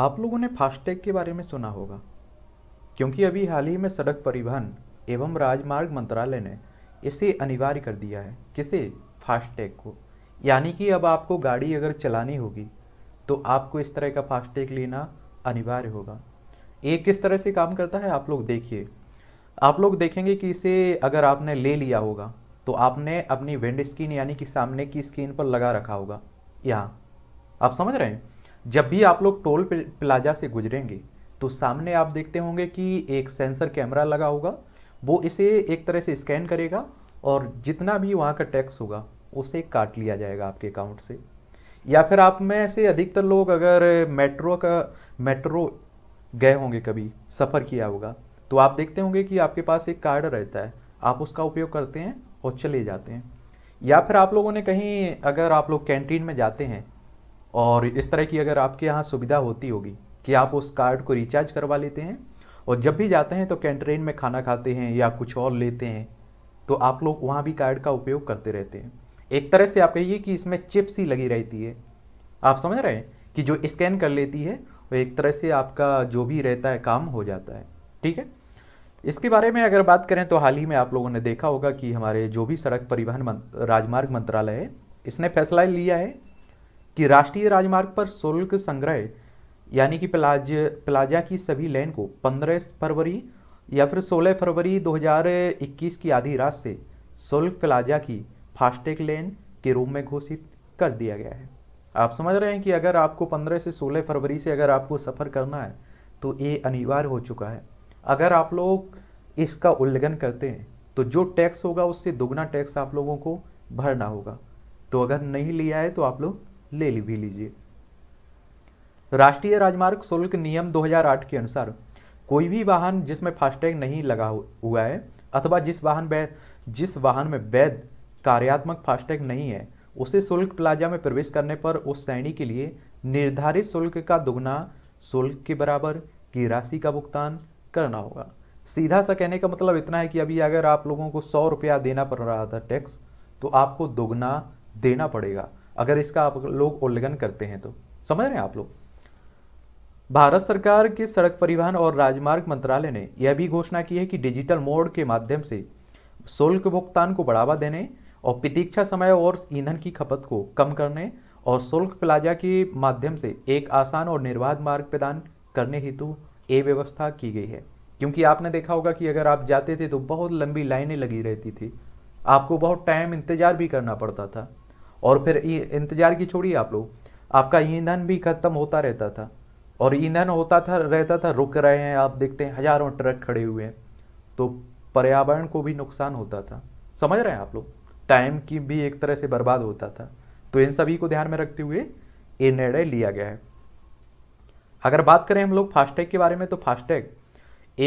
आप लोगों ने फास्टैग के बारे में सुना होगा क्योंकि अभी हाल ही में सड़क परिवहन एवं राजमार्ग मंत्रालय ने इसे अनिवार्य कर दिया है किसे फास्टैग को यानी कि अब आपको गाड़ी अगर चलानी होगी तो आपको इस तरह का फास्टैग लेना अनिवार्य होगा ये किस तरह से काम करता है आप लोग देखिए आप लोग देखेंगे कि इसे अगर आपने ले लिया होगा तो आपने अपनी विंड स्क्रीन यानी कि सामने की स्क्रीन पर लगा रखा होगा यहाँ आप समझ रहे हैं जब भी आप लोग टोल प्लाजा से गुजरेंगे तो सामने आप देखते होंगे कि एक सेंसर कैमरा लगा होगा वो इसे एक तरह से स्कैन करेगा और जितना भी वहाँ का टैक्स होगा उसे काट लिया जाएगा आपके अकाउंट से या फिर आप में से अधिकतर लोग अगर मेट्रो का मेट्रो गए होंगे कभी सफ़र किया होगा तो आप देखते होंगे कि आपके पास एक कार्ड रहता है आप उसका उपयोग करते हैं और चले जाते हैं या फिर आप लोगों ने कहीं अगर आप लोग कैंटीन में जाते हैं और इस तरह की अगर आपके यहाँ सुविधा होती होगी कि आप उस कार्ड को रिचार्ज करवा लेते हैं और जब भी जाते हैं तो कैंटीन में खाना खाते हैं या कुछ और लेते हैं तो आप लोग वहाँ भी कार्ड का उपयोग करते रहते हैं एक तरह से आप कहिए कि इसमें चिप्स ही लगी रहती है आप समझ रहे हैं कि जो स्कैन कर लेती है वो एक तरह से आपका जो भी रहता है काम हो जाता है ठीक है इसके बारे में अगर बात करें तो हाल ही में आप लोगों ने देखा होगा कि हमारे जो भी सड़क परिवहन राजमार्ग मंत्रालय है इसने फैसला लिया है कि राष्ट्रीय राजमार्ग पर शुल्क संग्रह यानी कि प्लाज प्लाजा की सभी लेन को 15 फरवरी या फिर 16 फरवरी 2021 की आधी रात से शुल्क प्लाजा की फास्टैग लेन के रूप में घोषित कर दिया गया है आप समझ रहे हैं कि अगर आपको 15 से 16 फरवरी से अगर आपको सफ़र करना है तो ये अनिवार्य हो चुका है अगर आप लोग इसका उल्लंघन करते हैं तो जो टैक्स होगा उससे दोगुना टैक्स आप लोगों को भरना होगा तो अगर नहीं लिया है तो आप लोग ले भी लीजिए तो राष्ट्रीय राजमार्ग शुल्क नियम 2008 के अनुसार कोई भी वाहन जिसमें फास्टैग नहीं लगा हुआ है अथवा जिस वाहन वैध जिस वाहन में वैध कार्यात्मक फास्टैग नहीं है उसे शुल्क प्लाजा में प्रवेश करने पर उस श्रेणी के लिए निर्धारित शुल्क का दोगुना शुल्क के बराबर की राशि का भुगतान करना होगा सीधा सा कहने का मतलब इतना है कि अभी अगर आप लोगों को सौ रुपया देना पड़ रहा था टैक्स तो आपको दोगुना देना पड़ेगा अगर इसका आप लोग उल्लंघन करते हैं तो समझ रहे हैं आप लोग भारत सरकार के सड़क परिवहन और राजमार्ग मंत्रालय ने यह भी घोषणा की है कि डिजिटल मोड के माध्यम से शुल्क भुगतान को बढ़ावा देने और प्रतीक्षा समय और ईंधन की खपत को कम करने और शुल्क प्लाजा के माध्यम से एक आसान और निर्बाध मार्ग प्रदान करने हेतु ये व्यवस्था की गई है क्योंकि आपने देखा होगा कि अगर आप जाते थे तो बहुत लंबी लाइनें लगी रहती थी आपको बहुत टाइम इंतजार भी करना पड़ता था और फिर ये इंतज़ार की छोड़िए आप लोग आपका ईंधन भी ख़त्म होता रहता था और ईंधन होता था रहता था रुक रहे हैं आप देखते हैं हज़ारों ट्रक खड़े हुए हैं तो पर्यावरण को भी नुकसान होता था समझ रहे हैं आप लोग टाइम की भी एक तरह से बर्बाद होता था तो इन सभी को ध्यान में रखते हुए ये निर्णय लिया गया है अगर बात करें हम लोग फास्टैग के बारे में तो फास्टैग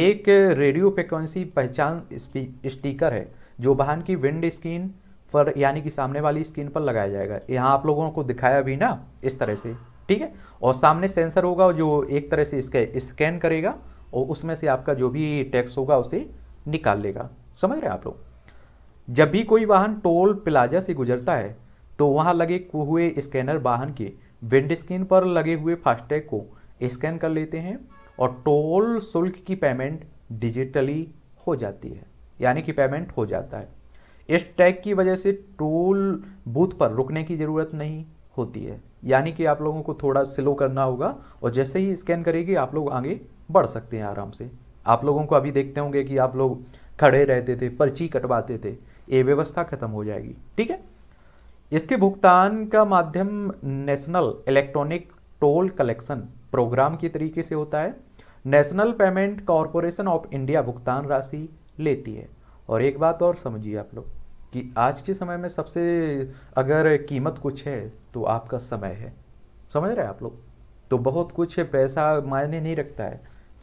एक रेडियो फ्रिक्वेंसी पहचान स्टीकर है जो वाहन की विंड स्क्रीन पर यानी कि सामने वाली स्क्रीन पर लगाया जाएगा यहाँ आप लोगों को दिखाया भी ना इस तरह से ठीक है और सामने सेंसर होगा जो एक तरह से इसके स्कैन करेगा और उसमें से आपका जो भी टैक्स होगा उसे निकाल लेगा समझ रहे हैं आप लोग जब भी कोई वाहन टोल प्लाजा से गुजरता है तो वहाँ लगे हुए स्कैनर वाहन के विंड स्क्रीन पर लगे हुए फास्टैग को स्कैन कर लेते हैं और टोल शुल्क की पेमेंट डिजिटली हो जाती है यानी कि पेमेंट हो जाता है इस टैग की वजह से टोल बूथ पर रुकने की ज़रूरत नहीं होती है यानी कि आप लोगों को थोड़ा स्लो करना होगा और जैसे ही स्कैन करेगी आप लोग आगे बढ़ सकते हैं आराम से आप लोगों को अभी देखते होंगे कि आप लोग खड़े रहते थे पर्ची कटवाते थे ये व्यवस्था खत्म हो जाएगी ठीक है इसके भुगतान का माध्यम national electronic toll collection programme के तरीके से होता है national payment corporation of India भुगतान राशि लेती है और एक बात और समझिए आप लोग कि आज के समय में सबसे अगर कीमत कुछ है तो आपका समय है समझ रहे हैं आप लोग तो बहुत कुछ पैसा मायने नहीं रखता है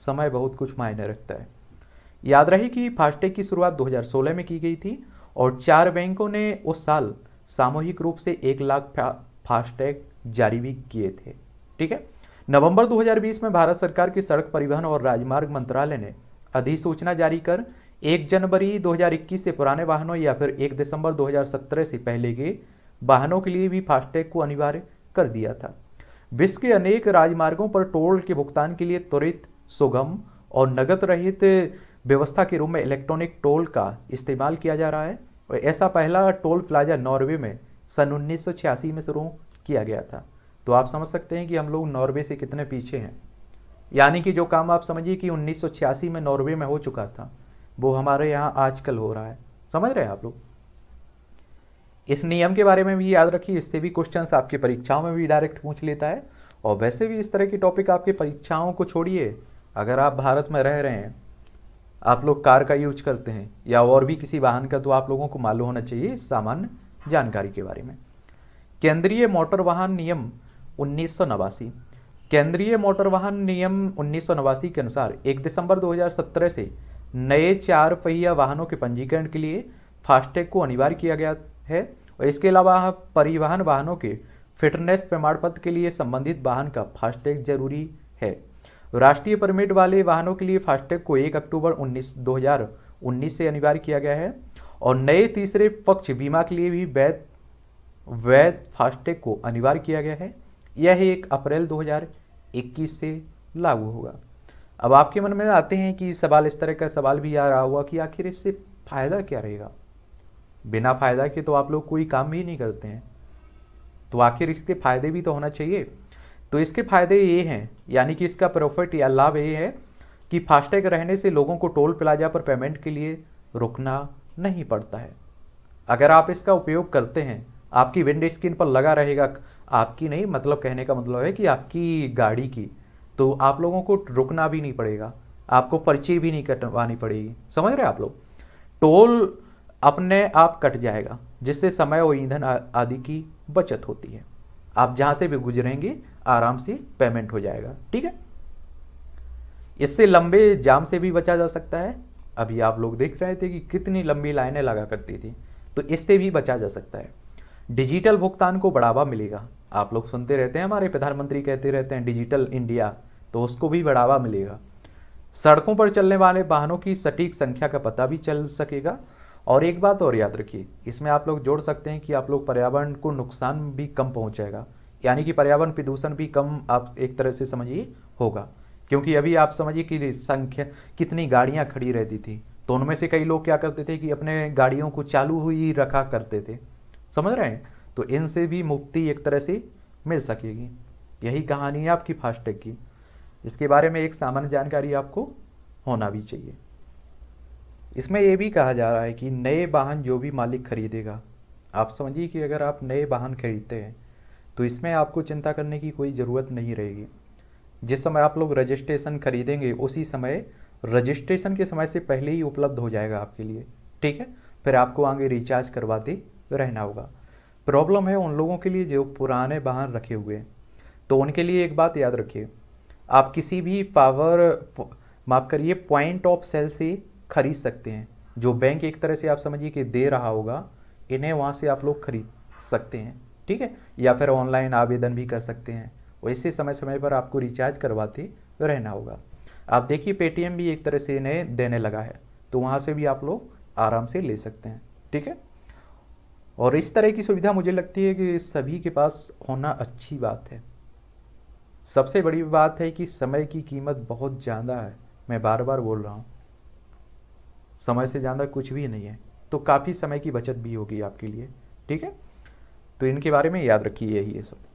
समय बहुत कुछ मायने रखता है याद रहे कि फास्टैग की शुरुआत 2016 में की गई थी और चार बैंकों ने उस साल सामूहिक रूप से एक लाख फास्टैग जारी भी किए थे ठीक है नवंबर 2020 में भारत सरकार के सड़क परिवहन और राजमार्ग मंत्रालय ने अधिसूचना जारी कर एक जनवरी 2021 से पुराने वाहनों या फिर एक दिसंबर 2017 से पहले के वाहनों के लिए भी फास्टैग को अनिवार्य कर दिया था विश्व के अनेक राजमार्गों पर टोल के भुगतान के लिए त्वरित सुगम और नगद रहित व्यवस्था के रूप में इलेक्ट्रॉनिक टोल का इस्तेमाल किया जा रहा है और ऐसा पहला टोल प्लाजा नॉर्वे में सन उन्नीस में शुरू किया गया था तो आप समझ सकते हैं कि हम लोग नॉर्वे से कितने पीछे हैं यानी कि जो काम आप समझिए कि 1986 में नॉर्वे में हो चुका था वो हमारे यहाँ आजकल हो रहा है समझ रहे हैं आप लोग इस नियम के बारे में भी याद रखिए इससे भी क्वेश्चन आपकी परीक्षाओं में भी डायरेक्ट पूछ लेता है और वैसे भी इस तरह की टॉपिक आपके परीक्षाओं को छोड़िए अगर आप भारत में रह रहे हैं आप लोग कार का यूज करते हैं या और भी किसी वाहन का तो आप लोगों को मालूम होना चाहिए सामान्य जानकारी के बारे में केंद्रीय मोटर वाहन नियम उन्नीस केंद्रीय मोटर वाहन नियम उन्नीस के अनुसार 1 दिसंबर 2017 से नए चार पहिया वाहनों के पंजीकरण के लिए फास्टैग को अनिवार्य किया गया है और इसके अलावा परिवहन वाहनों के फिटनेस प्रमाण पत्र के लिए संबंधित वाहन का फास्टैग जरूरी है राष्ट्रीय परमिट वाले वाहनों के लिए फास्टैग को 1 अक्टूबर 19 2019 से अनिवार्य किया गया है और नए तीसरे पक्ष बीमा के लिए भी वैध वैध फास्टैग को अनिवार्य किया गया है यह एक अप्रैल 2021 से लागू होगा अब आपके मन में आते हैं कि सवाल इस तरह का सवाल भी आ रहा हुआ कि आखिर इससे फ़ायदा क्या रहेगा बिना फ़ायदा के तो आप लोग कोई काम भी नहीं करते हैं तो आखिर इसके फ़ायदे भी तो होना चाहिए तो इसके फ़ायदे ये हैं यानी कि इसका प्रॉफिट या लाभ ये है कि फास्टैग रहने से लोगों को टोल प्लाजा पर पेमेंट के लिए रुकना नहीं पड़ता है अगर आप इसका उपयोग करते हैं आपकी विंड स्क्रीन पर लगा रहेगा आपकी नहीं मतलब कहने का मतलब है कि आपकी गाड़ी की तो आप लोगों को रुकना भी नहीं पड़ेगा आपको पर्ची भी नहीं कटवानी पड़ेगी समझ रहे आप लोग टोल अपने आप कट जाएगा जिससे समय और ईंधन आदि की बचत होती है आप जहां से भी गुजरेंगे आराम से पेमेंट हो जाएगा ठीक है इससे लंबे जाम से भी बचा जा सकता है अभी आप लोग देख रहे थे कि कितनी लंबी लाइनें लगा करती थी तो इससे भी बचा जा सकता है डिजिटल भुगतान को बढ़ावा मिलेगा आप लोग सुनते रहते हैं हमारे प्रधानमंत्री कहते रहते हैं डिजिटल इंडिया तो उसको भी बढ़ावा मिलेगा सड़कों पर चलने वाले वाहनों की सटीक संख्या का पता भी चल सकेगा और एक बात और याद रखिए इसमें आप लोग जोड़ सकते हैं कि आप लोग पर्यावरण को नुकसान भी कम पहुंचेगा यानी कि पर्यावरण प्रदूषण भी कम आप एक तरह से समझिए होगा क्योंकि अभी आप समझिए कि संख्या कितनी गाड़ियाँ खड़ी रहती थी तो उनमें से कई लोग क्या करते थे कि अपने गाड़ियों को चालू हुई रखा करते थे समझ रहे हैं तो इनसे भी मुक्ति एक तरह से मिल सकेगी यही कहानी है आपकी फास्टैग की इसके बारे में एक सामान्य जानकारी आपको होना भी चाहिए इसमें यह भी कहा जा रहा है कि नए वाहन जो भी मालिक खरीदेगा आप समझिए कि अगर आप नए वाहन खरीदते हैं तो इसमें आपको चिंता करने की कोई ज़रूरत नहीं रहेगी जिस समय आप लोग रजिस्ट्रेशन खरीदेंगे उसी समय रजिस्ट्रेशन के समय से पहले ही उपलब्ध हो जाएगा आपके लिए ठीक है फिर आपको आगे रिचार्ज करवाते रहना होगा प्रॉब्लम है उन लोगों के लिए जो पुराने वाहन रखे हुए हैं तो उनके लिए एक बात याद रखिए आप किसी भी पावर माफ़ करिए पॉइंट ऑफ सेल से खरीद सकते हैं जो बैंक एक तरह से आप समझिए कि दे रहा होगा इन्हें वहाँ से आप लोग खरीद सकते हैं ठीक है या फिर ऑनलाइन आवेदन भी कर सकते हैं वैसे समय समय पर आपको रिचार्ज करवाते रहना होगा आप देखिए पेटीएम भी एक तरह से इन्हें देने लगा है तो वहाँ से भी आप लोग आराम से ले सकते हैं ठीक है और इस तरह की सुविधा मुझे लगती है कि सभी के पास होना अच्छी बात है सबसे बड़ी बात है कि समय की कीमत बहुत ज़्यादा है मैं बार बार बोल रहा हूँ समय से ज़्यादा कुछ भी नहीं है तो काफ़ी समय की बचत भी होगी आपके लिए ठीक है तो इनके बारे में याद रखिए यही है सब